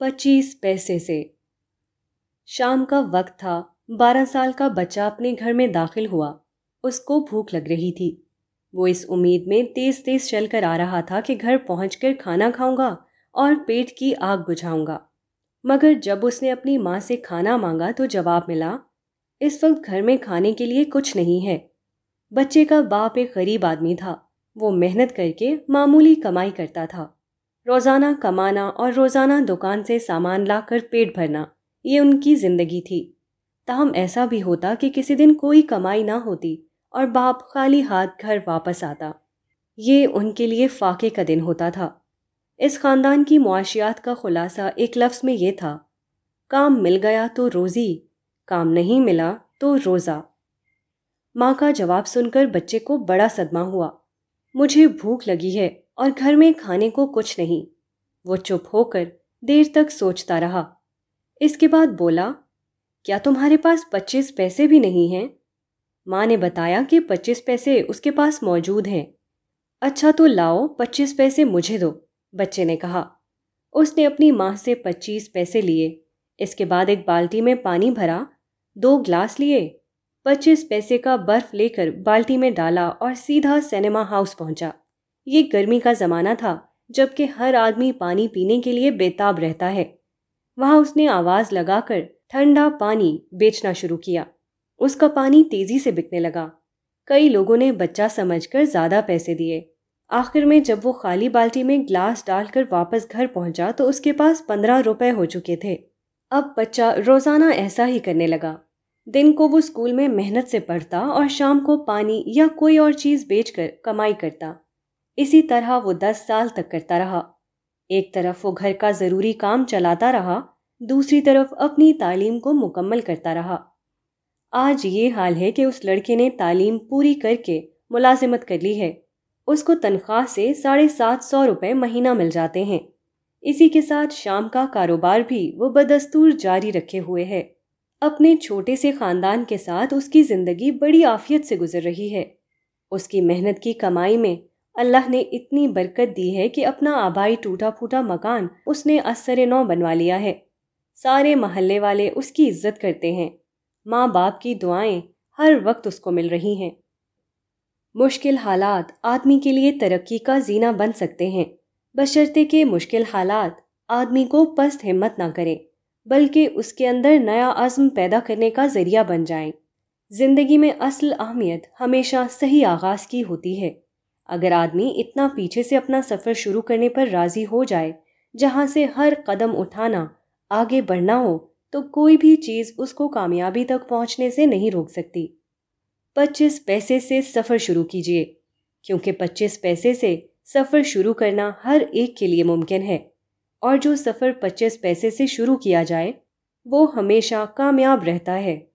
पच्चीस पैसे से शाम का वक्त था बारह साल का बच्चा अपने घर में दाखिल हुआ उसको भूख लग रही थी वो इस उम्मीद में तेज तेज चल कर आ रहा था कि घर पहुँच कर खाना खाऊंगा और पेट की आग बुझाऊंगा मगर जब उसने अपनी माँ से खाना मांगा तो जवाब मिला इस वक्त घर में खाने के लिए कुछ नहीं है बच्चे का बाप एक गरीब आदमी था वो मेहनत करके मामूली कमाई करता था रोज़ाना कमाना और रोज़ाना दुकान से सामान लाकर पेट भरना ये उनकी ज़िंदगी थी ताहम ऐसा भी होता कि किसी दिन कोई कमाई ना होती और बाप खाली हाथ घर वापस आता ये उनके लिए फाके का दिन होता था इस ख़ानदान की मुआशियात का ख़ुलासा एक लफ्ज़ में ये था काम मिल गया तो रोज़ी काम नहीं मिला तो रोज़ा माँ का जवाब सुनकर बच्चे को बड़ा सदमा हुआ मुझे भूख लगी है और घर में खाने को कुछ नहीं वो चुप होकर देर तक सोचता रहा इसके बाद बोला क्या तुम्हारे पास पच्चीस पैसे भी नहीं हैं माँ ने बताया कि पच्चीस पैसे उसके पास मौजूद हैं अच्छा तो लाओ पच्चीस पैसे मुझे दो बच्चे ने कहा उसने अपनी माँ से पच्चीस पैसे लिए इसके बाद एक बाल्टी में पानी भरा दो ग्लास लिए पच्चीस पैसे का बर्फ लेकर बाल्टी में डाला और सीधा सिनेमा हाउस पहुंचा ये गर्मी का ज़माना था जबकि हर आदमी पानी पीने के लिए बेताब रहता है वहाँ उसने आवाज़ लगाकर ठंडा पानी बेचना शुरू किया उसका पानी तेज़ी से बिकने लगा कई लोगों ने बच्चा समझकर ज़्यादा पैसे दिए आखिर में जब वो खाली बाल्टी में ग्लास डालकर वापस घर पहुंचा तो उसके पास पंद्रह रुपए हो चुके थे अब बच्चा रोज़ाना ऐसा ही करने लगा दिन को वो स्कूल में मेहनत से पढ़ता और शाम को पानी या कोई और चीज़ बेचकर कमाई करता इसी तरह वो दस साल तक करता रहा एक तरफ वो घर का ज़रूरी काम चलाता रहा दूसरी तरफ अपनी तालीम को मुकम्मल करता रहा आज ये हाल है कि उस लड़के ने तालीम पूरी करके मुलाजिमत कर ली है उसको तनख्वाह से साढ़े सात सौ रुपये महीना मिल जाते हैं इसी के साथ शाम का कारोबार भी वो बदस्तूर जारी रखे हुए है अपने छोटे से ख़ानदान के साथ उसकी ज़िंदगी बड़ी आफियत से गुजर रही है उसकी मेहनत की कमाई में अल्लाह ने इतनी बरकत दी है कि अपना आबाई टूटा फूटा मकान उसने असर नौ बनवा लिया है सारे महल्ले वाले उसकी इज्जत करते हैं माँ बाप की दुआएं हर वक्त उसको मिल रही हैं मुश्किल हालात आदमी के लिए तरक्की का जीना बन सकते हैं बशर्ते के मुश्किल हालात आदमी को पस्त हिम्मत ना करें बल्कि उसके अंदर नया आज़म पैदा करने का ज़रिया बन जाएं। ज़िंदगी में असल अहमियत हमेशा सही आगाज़ की होती है अगर आदमी इतना पीछे से अपना सफ़र शुरू करने पर राज़ी हो जाए जहाँ से हर कदम उठाना आगे बढ़ना हो तो कोई भी चीज़ उसको कामयाबी तक पहुँचने से नहीं रोक सकती पच्चीस पैसे से सफ़र शुरू कीजिए क्योंकि पच्चीस पैसे से सफ़र शुरू करना हर एक के लिए मुमकिन है और जो सफ़र पच्चीस पैसे से शुरू किया जाए वो हमेशा कामयाब रहता है